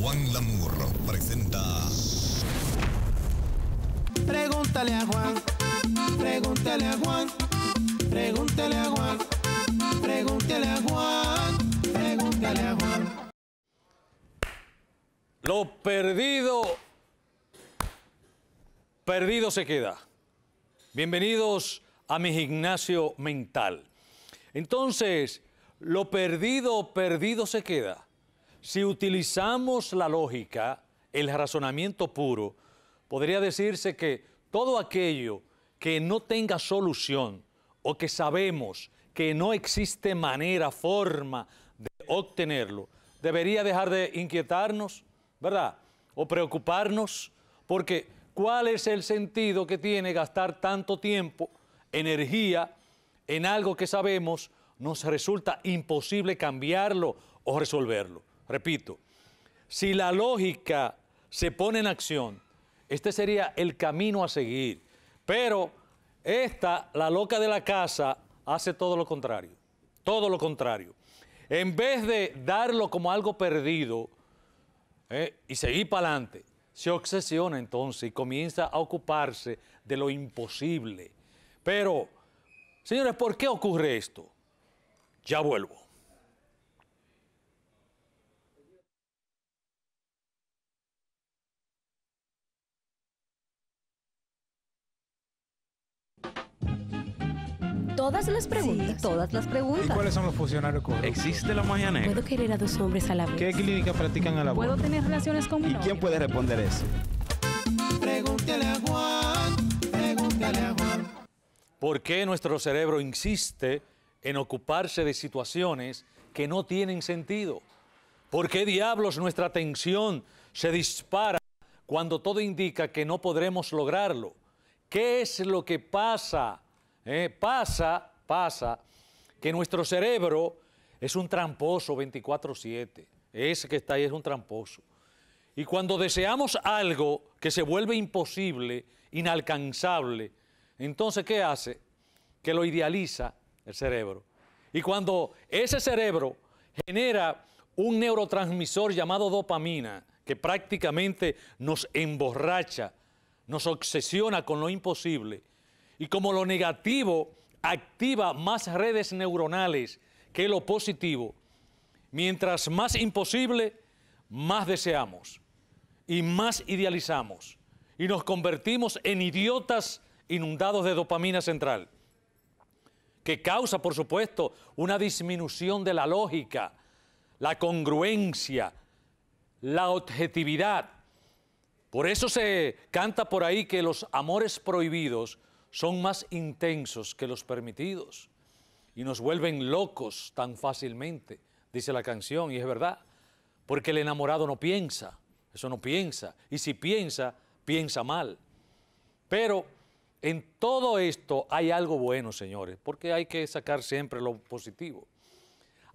Juan Lamurro presenta. Pregúntale a Juan, pregúntale a Juan, pregúntale a Juan, pregúntale a Juan, pregúntale a Juan. Lo perdido, perdido se queda. Bienvenidos a mi gimnasio mental. Entonces, lo perdido, perdido se queda. Si utilizamos la lógica, el razonamiento puro, podría decirse que todo aquello que no tenga solución o que sabemos que no existe manera, forma de obtenerlo, debería dejar de inquietarnos, ¿verdad? O preocuparnos, porque ¿cuál es el sentido que tiene gastar tanto tiempo, energía, en algo que sabemos nos resulta imposible cambiarlo o resolverlo? Repito, si la lógica se pone en acción, este sería el camino a seguir. Pero esta, la loca de la casa, hace todo lo contrario. Todo lo contrario. En vez de darlo como algo perdido eh, y seguir para adelante, se obsesiona entonces y comienza a ocuparse de lo imposible. Pero, señores, ¿por qué ocurre esto? Ya vuelvo. todas las preguntas. todas las preguntas. ¿Y cuáles son los funcionarios ¿Existe la magia negra? ¿Puedo querer a dos hombres a la vez? ¿Qué clínica practican a la ¿Puedo tener relaciones con ¿Y quién puede responder eso? Pregúntale a Juan, pregúntale a Juan. ¿Por qué nuestro cerebro insiste en ocuparse de situaciones que no tienen sentido? ¿Por qué diablos nuestra atención se dispara cuando todo indica que no podremos lograrlo? ¿Qué es lo que pasa? ¿Eh? pasa, pasa, que nuestro cerebro es un tramposo 24/7. Ese que está ahí es un tramposo. Y cuando deseamos algo que se vuelve imposible, inalcanzable, entonces ¿qué hace? Que lo idealiza el cerebro. Y cuando ese cerebro genera un neurotransmisor llamado dopamina, que prácticamente nos emborracha, nos obsesiona con lo imposible, y como lo negativo activa más redes neuronales que lo positivo, mientras más imposible, más deseamos y más idealizamos y nos convertimos en idiotas inundados de dopamina central, que causa, por supuesto, una disminución de la lógica, la congruencia, la objetividad. Por eso se canta por ahí que los amores prohibidos son más intensos que los permitidos y nos vuelven locos tan fácilmente, dice la canción, y es verdad, porque el enamorado no piensa, eso no piensa, y si piensa, piensa mal. Pero en todo esto hay algo bueno, señores, porque hay que sacar siempre lo positivo.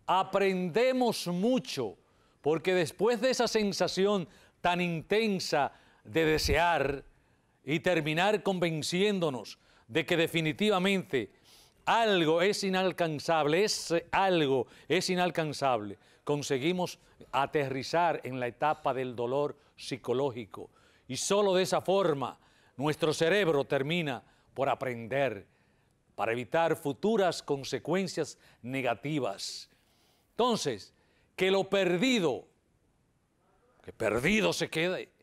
Aprendemos mucho, porque después de esa sensación tan intensa de desear y terminar convenciéndonos de que definitivamente algo es inalcanzable, es algo es inalcanzable, conseguimos aterrizar en la etapa del dolor psicológico. Y solo de esa forma nuestro cerebro termina por aprender para evitar futuras consecuencias negativas. Entonces, que lo perdido, que perdido se quede,